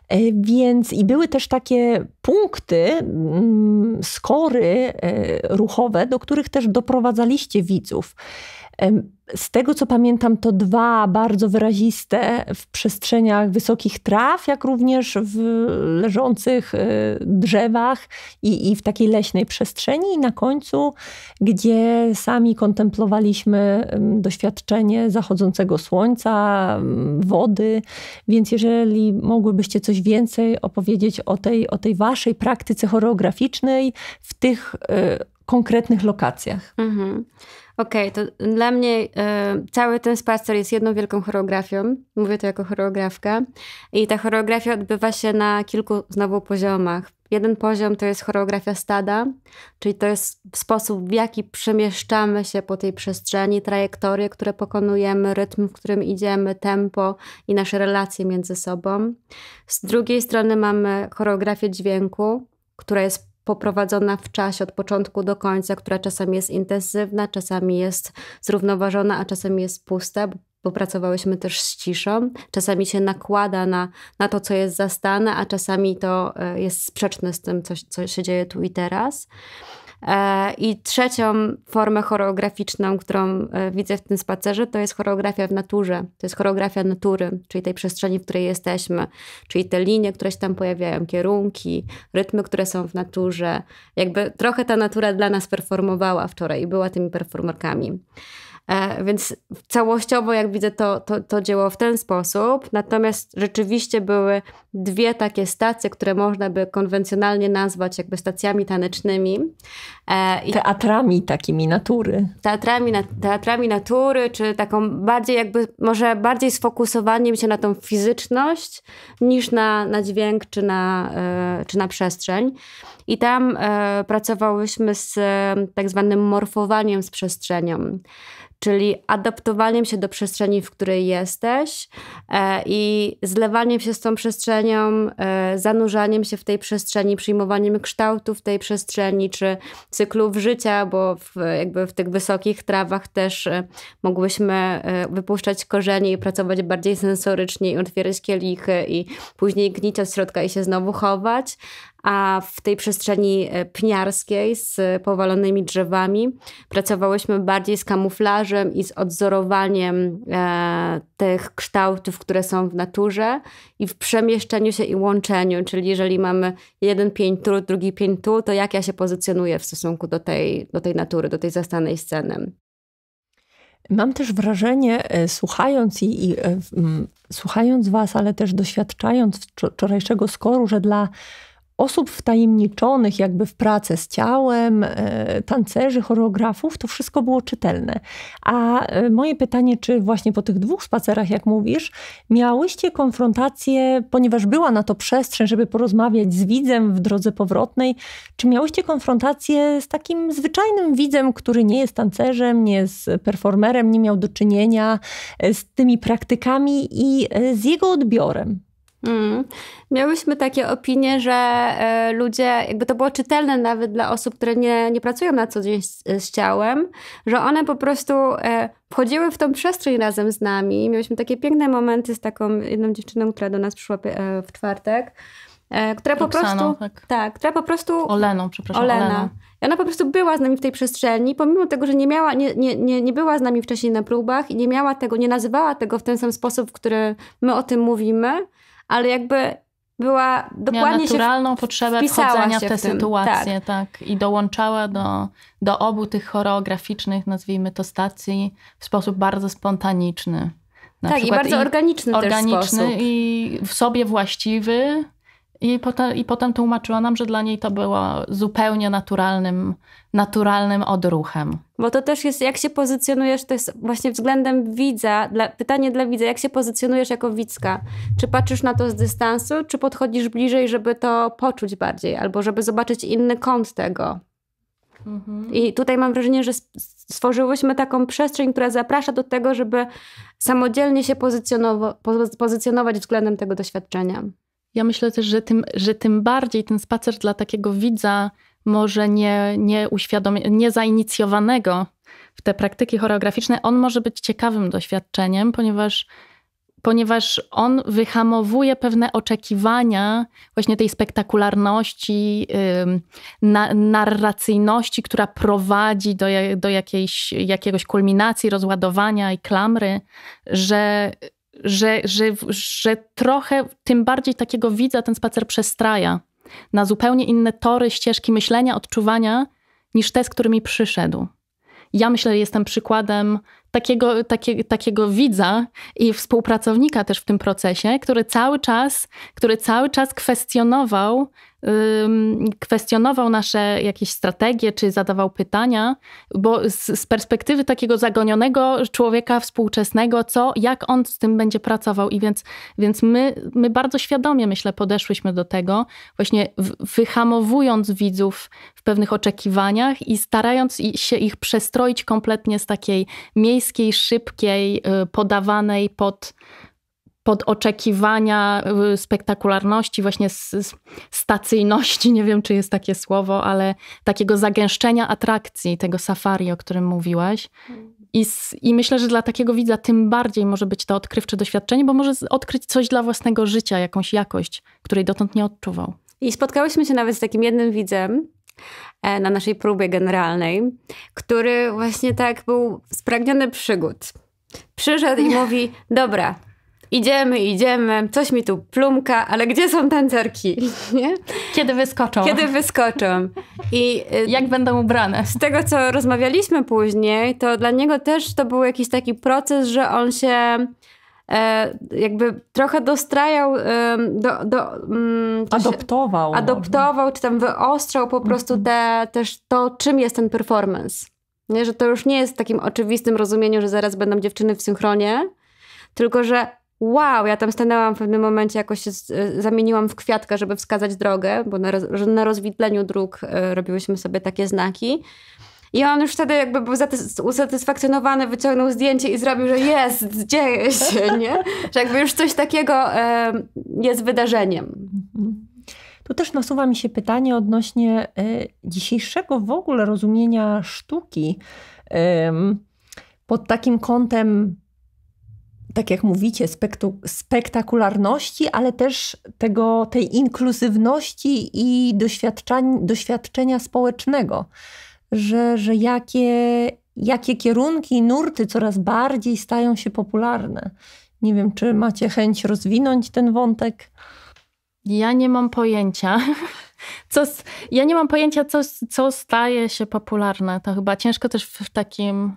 E, więc i były też takie punkty, mm, skory e, ruchowe, do których też doprowadzaliście widzów z tego co pamiętam, to dwa bardzo wyraziste w przestrzeniach wysokich traw, jak również w leżących y, drzewach i, i w takiej leśnej przestrzeni. I na końcu, gdzie sami kontemplowaliśmy doświadczenie zachodzącego słońca, wody. Więc jeżeli mogłybyście coś więcej opowiedzieć o tej, o tej waszej praktyce choreograficznej w tych y, konkretnych lokacjach. Mhm. Okej, okay, to dla mnie e, cały ten spacer jest jedną wielką choreografią. Mówię to jako choreografka. I ta choreografia odbywa się na kilku znowu poziomach. Jeden poziom to jest choreografia stada, czyli to jest sposób, w jaki przemieszczamy się po tej przestrzeni, trajektorie, które pokonujemy, rytm, w którym idziemy, tempo i nasze relacje między sobą. Z drugiej strony mamy choreografię dźwięku, która jest poprowadzona w czasie od początku do końca, która czasami jest intensywna, czasami jest zrównoważona, a czasami jest pusta, bo pracowałyśmy też z ciszą. Czasami się nakłada na, na to, co jest zastane, a czasami to e, jest sprzeczne z tym, co, co się dzieje tu i teraz. E, I trzecią formę choreograficzną, którą e, widzę w tym spacerze, to jest choreografia w naturze. To jest choreografia natury, czyli tej przestrzeni, w której jesteśmy. Czyli te linie, które się tam pojawiają, kierunki, rytmy, które są w naturze. Jakby trochę ta natura dla nas performowała wczoraj i była tymi performerkami. E, więc całościowo, jak widzę, to, to, to dzieło w ten sposób. Natomiast rzeczywiście były dwie takie stacje, które można by konwencjonalnie nazwać jakby stacjami tanecznymi. E, teatrami takimi natury. Teatrami, teatrami natury, czy taką bardziej jakby, może bardziej sfokusowaniem się na tą fizyczność niż na, na dźwięk czy na, e, czy na przestrzeń. I tam e, pracowałyśmy z e, tak zwanym morfowaniem z przestrzenią, czyli adaptowaniem się do przestrzeni, w której jesteś e, i zlewaniem się z tą przestrzenią, e, zanurzaniem się w tej przestrzeni, przyjmowaniem kształtów tej przestrzeni czy cyklów życia, bo w, jakby w tych wysokich trawach też e, mogłyśmy e, wypuszczać korzenie i pracować bardziej sensorycznie i otwierać kielichy i później gnić od środka i się znowu chować a w tej przestrzeni e, pniarskiej z powalonymi drzewami pracowałyśmy bardziej z kamuflażem i z odzorowaniem e, tych kształtów, które są w naturze i w przemieszczeniu się i łączeniu, czyli jeżeli mamy jeden pień tu, drugi pień tu, to jak ja się pozycjonuję w stosunku do tej, do tej natury, do tej zastanej sceny. Mam też wrażenie, e, słuchając i, i, e, słuchając Was, ale też doświadczając wczorajszego skoru, że dla osób wtajemniczonych jakby w pracę z ciałem, e, tancerzy, choreografów, to wszystko było czytelne. A e, moje pytanie, czy właśnie po tych dwóch spacerach, jak mówisz, miałyście konfrontację, ponieważ była na to przestrzeń, żeby porozmawiać z widzem w drodze powrotnej, czy miałyście konfrontację z takim zwyczajnym widzem, który nie jest tancerzem, nie jest performerem, nie miał do czynienia e, z tymi praktykami i z jego odbiorem? Mm. Miałyśmy takie opinie, że e, ludzie, jakby to było czytelne nawet dla osób, które nie, nie pracują na co dzień z, z ciałem, że one po prostu e, wchodziły w tą przestrzeń razem z nami. Miałyśmy takie piękne momenty z taką jedną dziewczyną, która do nas przyszła e, w czwartek, która po prostu. Tak. tak, która po prostu. Oleną, przepraszam. Olena. Olena. I ona po prostu była z nami w tej przestrzeni, pomimo tego, że nie miała, nie, nie, nie, nie była z nami wcześniej na próbach i nie miała tego, nie nazywała tego w ten sam sposób, w który my o tym mówimy ale jakby była dokładnie Miała naturalną w... potrzebę wchodzenia w te sytuacje, tak. tak. I dołączała do, do obu tych choreograficznych, nazwijmy to, stacji w sposób bardzo spontaniczny. Na tak, i bardzo organiczny, i organiczny też sposób. i w sobie właściwy, i potem, I potem tłumaczyła nam, że dla niej to było zupełnie naturalnym, naturalnym odruchem. Bo to też jest, jak się pozycjonujesz, to jest właśnie względem widza, dla, pytanie dla widza, jak się pozycjonujesz jako widzka? Czy patrzysz na to z dystansu, czy podchodzisz bliżej, żeby to poczuć bardziej, albo żeby zobaczyć inny kąt tego? Mhm. I tutaj mam wrażenie, że stworzyłyśmy taką przestrzeń, która zaprasza do tego, żeby samodzielnie się pozycjonować względem tego doświadczenia. Ja myślę też, że tym, że tym bardziej ten spacer dla takiego widza może nie, nie, nie zainicjowanego w te praktyki choreograficzne, on może być ciekawym doświadczeniem, ponieważ, ponieważ on wyhamowuje pewne oczekiwania właśnie tej spektakularności, na, narracyjności, która prowadzi do, do jakiejś, jakiegoś kulminacji, rozładowania i klamry, że że, że, że trochę tym bardziej takiego widza ten spacer przestraja na zupełnie inne tory, ścieżki myślenia, odczuwania niż te, z którymi przyszedł. Ja myślę, że jestem przykładem takiego, takie, takiego widza i współpracownika też w tym procesie, który cały czas, który cały czas kwestionował kwestionował nasze jakieś strategie, czy zadawał pytania, bo z, z, perspektywy takiego zagonionego człowieka współczesnego, co, jak on z tym będzie pracował. I więc, więc my, my bardzo świadomie, myślę, podeszłyśmy do tego, właśnie wyhamowując widzów w pewnych oczekiwaniach i starając się ich przestroić kompletnie z takiej miejskiej, szybkiej, y, podawanej pod pod oczekiwania y, spektakularności, właśnie stacyjności, nie wiem czy jest takie słowo, ale takiego zagęszczenia atrakcji, tego safari, o którym mówiłaś. I, I, myślę, że dla takiego widza tym bardziej może być to odkrywcze doświadczenie, bo może odkryć coś dla własnego życia, jakąś jakość, której dotąd nie odczuwał. I spotkałyśmy się nawet z takim jednym widzem, e, na naszej próbie generalnej, który właśnie tak był spragniony przygód. Przyszedł i mówi: Dobra, idziemy, idziemy, coś mi tu plumka, ale gdzie są tancerki? Nie? Kiedy wyskoczą. Kiedy wyskoczą. I y, jak będą ubrane. Z tego, co rozmawialiśmy później, to dla niego też to był jakiś taki proces, że on się e, jakby trochę dostrajał, do, do, mm, adoptował. Adoptował, czy tam wyostrzał po prostu mhm. te, też to, czym jest ten performance. Nie, że to już nie jest w takim oczywistym rozumieniu, że zaraz będą dziewczyny w synchronie, tylko że wow, ja tam stanęłam w pewnym momencie, jakoś się e, zamieniłam w kwiatkę, żeby wskazać drogę, bo na, roz, na rozwidleniu dróg e, robiłyśmy sobie takie znaki. I on już wtedy jakby był usatysfakcjonowany, wyciągnął zdjęcie i zrobił, że jest, dzieje się, nie? Że jakby już coś takiego jest wydarzeniem. Mhm. Tu też nasuwa mi się pytanie odnośnie e, dzisiejszego w ogóle rozumienia sztuki pod takim kątem tak jak mówicie, spektakularności, ale też tego, tej inkluzywności i doświadczenia społecznego, że, że jakie, jakie kierunki i nurty coraz bardziej stają się popularne. Nie wiem, czy macie chęć rozwinąć ten wątek. Ja nie mam pojęcia. Co, ja nie mam pojęcia, co, co staje się popularne. To chyba ciężko też w takim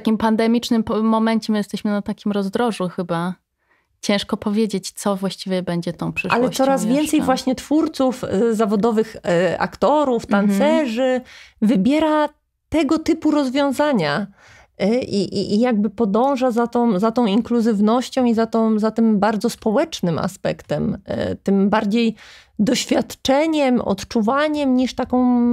takim pandemicznym momencie my jesteśmy na takim rozdrożu chyba. Ciężko powiedzieć, co właściwie będzie tą przyszłością. Ale coraz więcej właśnie twórców, y, zawodowych y, aktorów, mhm. tancerzy mhm. wybiera tego typu rozwiązania. Y, I, i, I, jakby podąża za tą, za tą inkluzywnością i za, tą, za tym bardzo społecznym aspektem. Tym bardziej doświadczeniem, odczuwaniem niż taką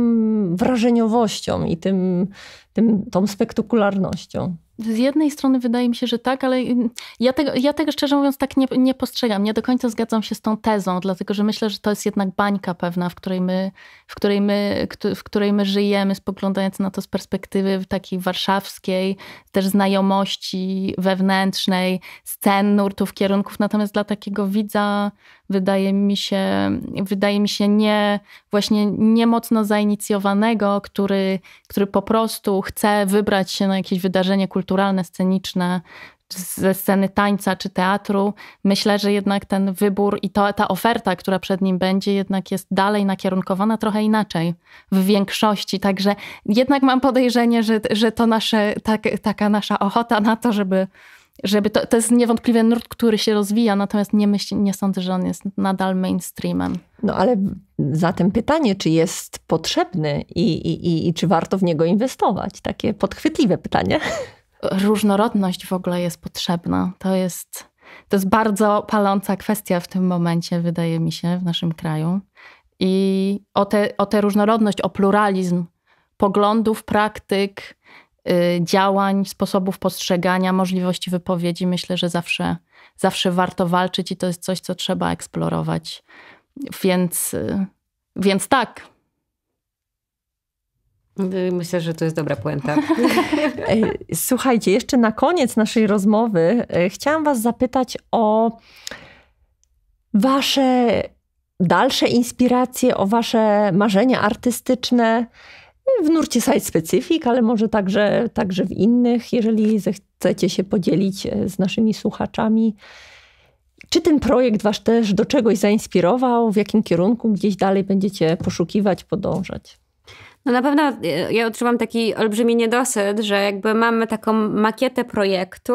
wrażeniowością i tym, tym, tą spektakularnością. Z jednej strony wydaje mi się, że tak, ale mm, ja tego, ja tego szczerze mówiąc tak nie, nie postrzegam. Nie do końca zgadzam się z tą tezą, dlatego że myślę, że to jest jednak bańka pewna, w której my, w której my, w której my żyjemy, spoglądając na to z perspektywy takiej warszawskiej, też znajomości wewnętrznej, scen, nurtów, kierunków. Natomiast dla takiego widza wydaje mi się, wydaje mi się nie, właśnie nie mocno zainicjowanego, który, który po prostu chce wybrać się na jakieś wydarzenie kulturowe, kulturalne, sceniczne, ze sceny tańca czy teatru. Myślę, że jednak ten wybór i to, ta oferta, która przed nim będzie, jednak jest dalej nakierunkowana trochę inaczej w większości. Także jednak mam podejrzenie, że, że to nasze, tak, taka nasza ochota na to, żeby. Żeby to, to jest niewątpliwie nurt, który się rozwija, natomiast nie, myśl, nie sądzę, że on jest nadal mainstreamem. No ale zatem pytanie, czy jest potrzebny i, i, i, i czy warto w niego inwestować? Takie podchwytliwe pytanie różnorodność w ogóle jest potrzebna. To jest, to jest bardzo paląca kwestia w tym momencie, wydaje mi się, w naszym kraju. I o tę te, o te różnorodność, o pluralizm poglądów, praktyk, yy, działań, sposobów postrzegania, możliwości wypowiedzi, myślę, że zawsze, zawsze warto walczyć i to jest coś, co trzeba eksplorować. Więc, yy, więc tak, Y, myślę, że to jest dobra puenta. Słuchajcie, jeszcze na koniec naszej rozmowy y, chciałam Was zapytać o Wasze dalsze inspiracje, o Wasze marzenia artystyczne w nurcie Site Specific, ale może także, także w innych, jeżeli zechcecie się podzielić y, z naszymi słuchaczami. Czy ten projekt Was też do czegoś zainspirował? W jakim kierunku gdzieś dalej będziecie poszukiwać, podążać? No na pewno y, ja otrzymam taki olbrzymi niedosyt, że jakby mamy taką makietę projektu,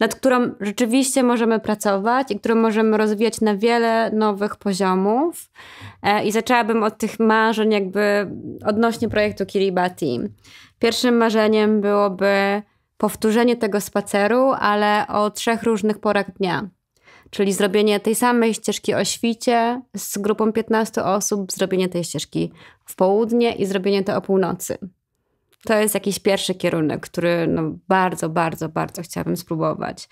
nad którą rzeczywiście możemy pracować i którą możemy rozwijać na wiele nowych poziomów. E, I zaczęłabym od tych marzeń jakby odnośnie projektu Kiribati. Pierwszym marzeniem byłoby powtórzenie tego spaceru, ale o trzech różnych porach dnia. Czyli zrobienie tej samej ścieżki o świcie z grupą 15 osób, zrobienie tej ścieżki w południe i zrobienie to o północy. To jest jakiś pierwszy kierunek, który no bardzo, bardzo, bardzo chciałabym spróbować.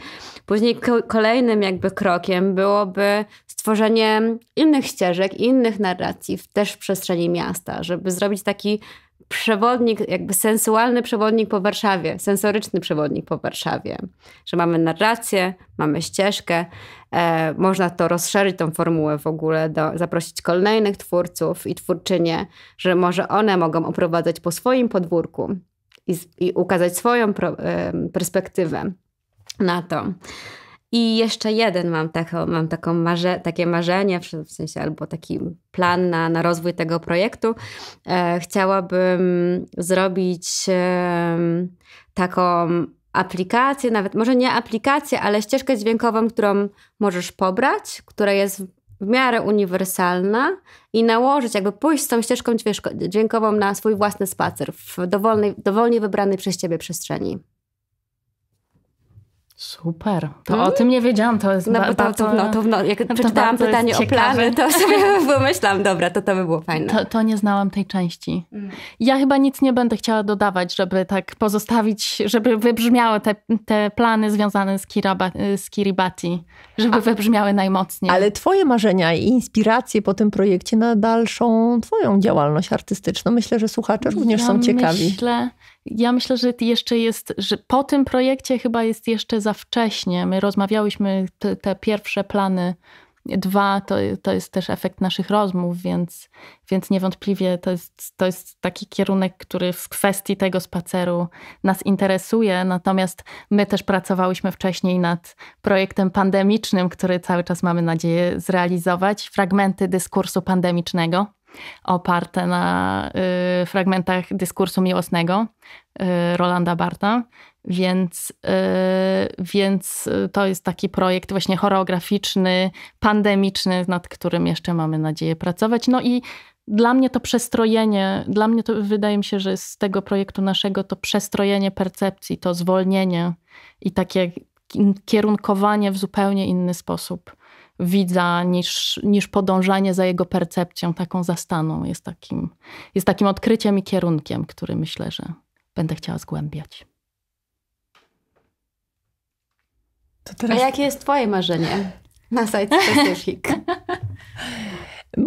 Później kolejnym jakby krokiem byłoby stworzenie innych ścieżek, innych narracji w też w przestrzeni miasta, żeby zrobić taki przewodnik, jakby sensualny przewodnik po Warszawie, sensoryczny przewodnik po Warszawie. Że mamy narrację, mamy ścieżkę, E, można to rozszerzyć, tą formułę w ogóle, do, zaprosić kolejnych twórców i twórczynie, że może one mogą oprowadzać po swoim podwórku i, i ukazać swoją pro, e, perspektywę na to. I jeszcze jeden mam, taką, mam taką marze, takie marzenie, w sensie albo taki plan na, na rozwój tego projektu. E, chciałabym zrobić e, taką aplikację, nawet może nie aplikację, ale ścieżkę dźwiękową, którą możesz pobrać, która jest w miarę uniwersalna i nałożyć, jakby pójść z tą ścieżką dźwiękową na swój własny spacer w dowolnej, dowolnie wybranej przez ciebie przestrzeni. Super. To mm. o tym nie wiedziałam. To jest no, ba- to, to, no, to, no, jak no, przeczytałam pytanie o plany, to sobie pomyślałam, dobra, to to by było fajne. To, to nie znałam tej części. Mm. Ja chyba nic nie będę chciała dodawać, żeby tak pozostawić, żeby wybrzmiały te, te plany związane z, Kiraba, z Kiribati, żeby A, wybrzmiały najmocniej. Ale twoje marzenia i inspiracje po tym projekcie na dalszą twoją działalność artystyczną, myślę, że słuchacze również ja są ciekawi. Myślę, ja myślę, że jeszcze jest, że po tym projekcie chyba jest jeszcze za wcześnie. My rozmawiałyśmy te, te pierwsze plany Dwa, to, to jest też efekt naszych rozmów, więc, więc niewątpliwie to jest, to jest taki kierunek, który w kwestii tego spaceru nas interesuje. Natomiast my też pracowałyśmy wcześniej nad projektem pandemicznym, który cały czas mamy nadzieję zrealizować fragmenty dyskursu pandemicznego oparte na y, fragmentach dyskursu miłosnego y, Rolanda Barta. Więc, y, więc to jest taki projekt właśnie choreograficzny, pandemiczny, nad którym jeszcze mamy nadzieję pracować. No i dla mnie to przestrojenie, dla mnie to wydaje mi się, że z tego projektu naszego to przestrojenie percepcji, to zwolnienie i takie kierunkowanie w zupełnie inny sposób widza niż, niż podążanie za jego percepcją, taką zastaną. Jest takim, jest takim odkryciem i kierunkiem, który myślę, że będę chciała zgłębiać. Teraz... A jakie jest twoje marzenie na Site Specific?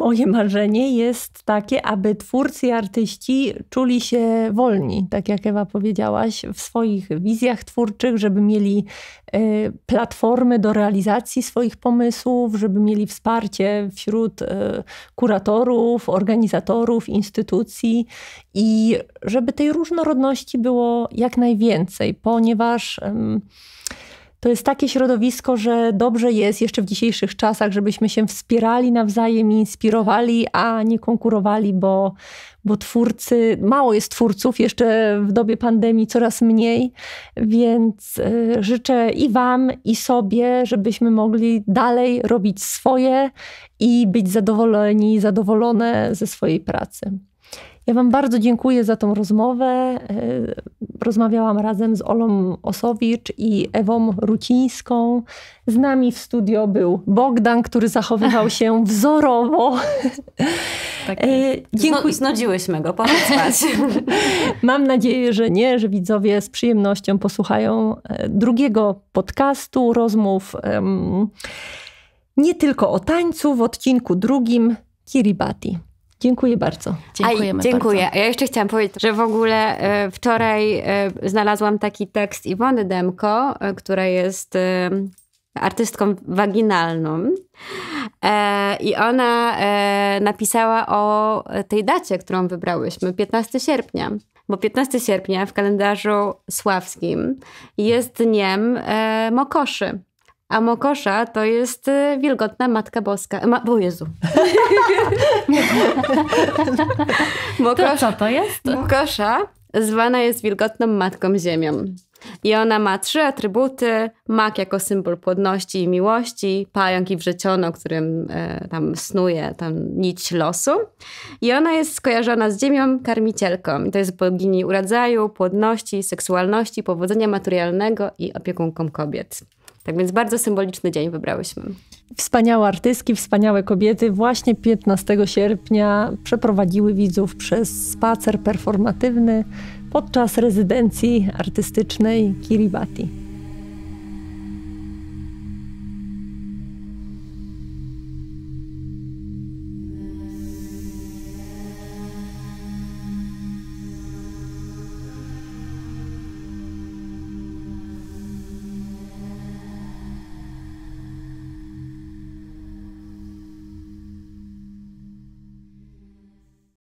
moje marzenie jest takie, aby twórcy i artyści czuli się wolni, tak jak Ewa powiedziałaś, w swoich wizjach twórczych, żeby mieli e, platformy do realizacji swoich pomysłów, żeby mieli wsparcie wśród e, kuratorów, organizatorów, instytucji i żeby tej różnorodności było jak najwięcej, ponieważ to jest takie środowisko, że dobrze jest jeszcze w dzisiejszych czasach, żebyśmy się wspierali nawzajem, inspirowali, a nie konkurowali, bo, bo twórcy, mało jest twórców jeszcze w dobie pandemii, coraz mniej, więc e, życzę i Wam, i sobie, żebyśmy mogli dalej robić swoje i być zadowoleni, zadowolone ze swojej pracy. Ja Wam bardzo dziękuję za tą rozmowę. E, rozmawiałam razem z Olą Osowicz i Ewą Rucińską. Z nami w studio był Bogdan, który zachowywał się wzorowo. Tak. E, dziękuję. Znudziłyśmy go, pora Mam nadzieję, że nie, że widzowie z przyjemnością posłuchają e, drugiego podcastu, rozmów nie tylko o tańcu w odcinku drugim Kiribati. Dziękuję bardzo. Dziękujemy dziękuję. Bardzo. Ja jeszcze chciałam powiedzieć, że w ogóle e, wczoraj e, znalazłam taki tekst Iwony Demko, e, która jest artystką waginalną. I ona napisała o tej dacie, którą wybrałyśmy 15 sierpnia. Bo 15 sierpnia w kalendarzu sławskim jest dniem Mokoszy a Mokosza to jest y, wilgotna Matka Boska. Ma o Jezu. Mokosza, to co to jest? Mokosza zwana jest wilgotną Matką Ziemią. I ona ma trzy atrybuty: mak jako symbol płodności i miłości, pająk i wrzeciono, którym e, tam snuje tam nić losu. I ona jest skojarzona z ziemią karmicielką. I to jest bogini urodzaju, płodności, seksualności, powodzenia materialnego i opiekunką kobiet. Tak więc bardzo symboliczny dzień wybrałyśmy. Wspaniałe artystki, wspaniałe kobiety właśnie 15 sierpnia przeprowadziły widzów przez spacer performatywny podczas rezydencji artystycznej Kiribati.